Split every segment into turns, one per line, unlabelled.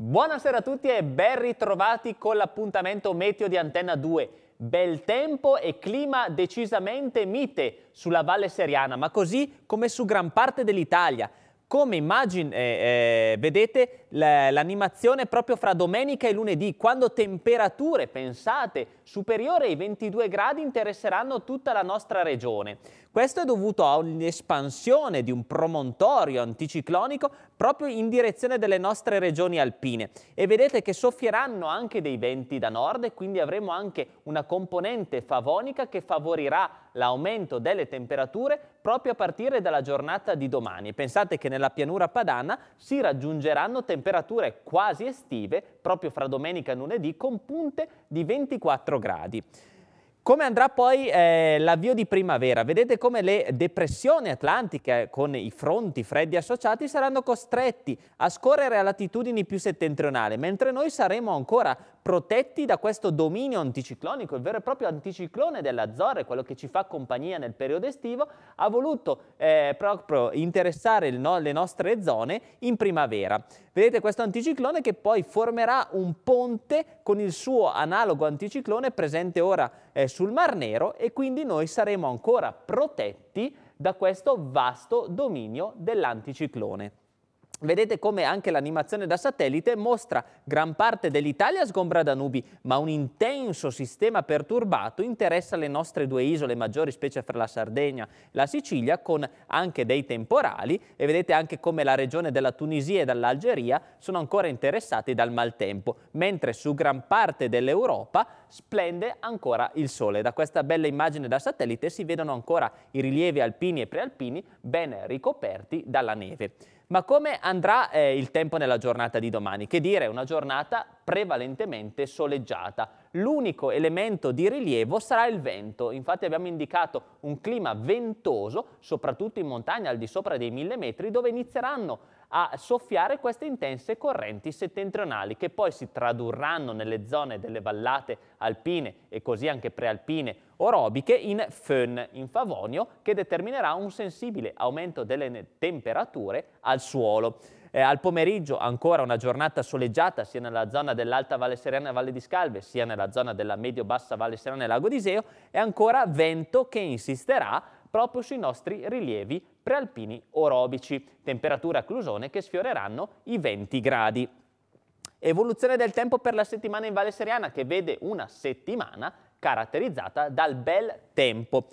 Buonasera a tutti e ben ritrovati con l'appuntamento meteo di Antenna 2. Bel tempo e clima decisamente mite sulla Valle Seriana, ma così come su gran parte dell'Italia. Come immagine, eh, eh, vedete l'animazione proprio fra domenica e lunedì, quando temperature, pensate, superiori ai 22 gradi interesseranno tutta la nostra regione. Questo è dovuto a un'espansione di un promontorio anticiclonico proprio in direzione delle nostre regioni alpine e vedete che soffieranno anche dei venti da nord e quindi avremo anche una componente favonica che favorirà l'aumento delle temperature proprio a partire dalla giornata di domani. Pensate che nella pianura padana si raggiungeranno temperature quasi estive proprio fra domenica e lunedì con punte di 24 gradi. Come andrà poi eh, l'avvio di primavera? Vedete come le depressioni atlantiche con i fronti freddi associati saranno costretti a scorrere a latitudini più settentrionali, mentre noi saremo ancora protetti da questo dominio anticiclonico, il vero e proprio anticiclone delle Azzorre, quello che ci fa compagnia nel periodo estivo, ha voluto eh, proprio interessare no le nostre zone in primavera. Vedete questo anticiclone che poi formerà un ponte con il suo analogo anticiclone presente ora eh, sul Mar Nero e quindi noi saremo ancora protetti da questo vasto dominio dell'anticiclone. Vedete come anche l'animazione da satellite mostra gran parte dell'Italia sgombra da nubi, ma un intenso sistema perturbato interessa le nostre due isole maggiori, specie fra la Sardegna e la Sicilia, con anche dei temporali e vedete anche come la regione della Tunisia e dall'Algeria sono ancora interessati dal maltempo, mentre su gran parte dell'Europa splende ancora il sole. Da questa bella immagine da satellite si vedono ancora i rilievi alpini e prealpini ben ricoperti dalla neve. Ma come andrà eh, il tempo nella giornata di domani? Che dire, una giornata prevalentemente soleggiata. L'unico elemento di rilievo sarà il vento, infatti abbiamo indicato un clima ventoso, soprattutto in montagna al di sopra dei 1000 metri, dove inizieranno a soffiare queste intense correnti settentrionali che poi si tradurranno nelle zone delle vallate alpine e così anche prealpine orobiche in fön, in favonio, che determinerà un sensibile aumento delle temperature al suolo. Eh, al pomeriggio ancora una giornata soleggiata sia nella zona dell'Alta Valle Serena e Valle di Scalve sia nella zona della Medio-Bassa Valle Serena e Lago di d'Iseo e ancora vento che insisterà proprio sui nostri rilievi prealpini orobici, temperature a Clusone che sfioreranno i 20 gradi. Evoluzione del tempo per la settimana in Valle Seriana che vede una settimana caratterizzata dal bel tempo.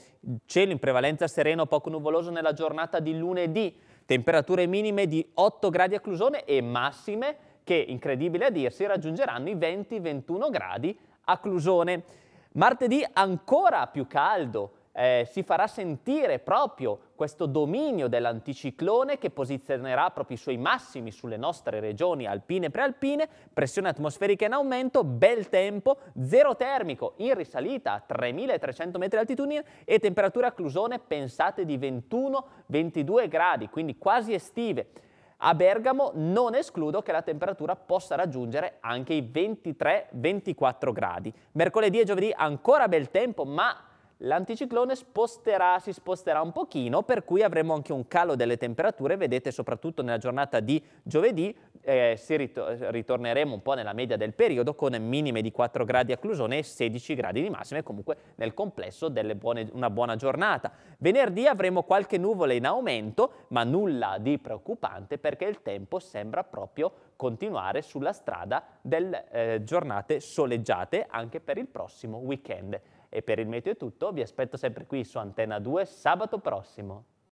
Cielo in prevalenza sereno, poco nuvoloso nella giornata di lunedì, temperature minime di 8 gradi a Clusone e massime che, incredibile a dirsi, raggiungeranno i 20-21 gradi a Clusone. Martedì ancora più caldo, eh, si farà sentire proprio questo dominio dell'anticiclone che posizionerà proprio i suoi massimi sulle nostre regioni alpine e prealpine, pressione atmosferica in aumento, bel tempo, zero termico in risalita a 3300 metri di altitudine e temperatura a Clusone pensate di 21-22 gradi, quindi quasi estive. A Bergamo non escludo che la temperatura possa raggiungere anche i 23-24 gradi. Mercoledì e giovedì ancora bel tempo, ma l'anticiclone sposterà, si sposterà un pochino, per cui avremo anche un calo delle temperature, vedete soprattutto nella giornata di giovedì eh, rit ritorneremo un po' nella media del periodo con minime di 4 gradi a Clusone e 16 gradi di massima, comunque nel complesso buone, una buona giornata. Venerdì avremo qualche nuvola in aumento, ma nulla di preoccupante perché il tempo sembra proprio continuare sulla strada delle eh, giornate soleggiate anche per il prossimo weekend. E per il meteo è tutto, vi aspetto sempre qui su Antena 2 sabato prossimo.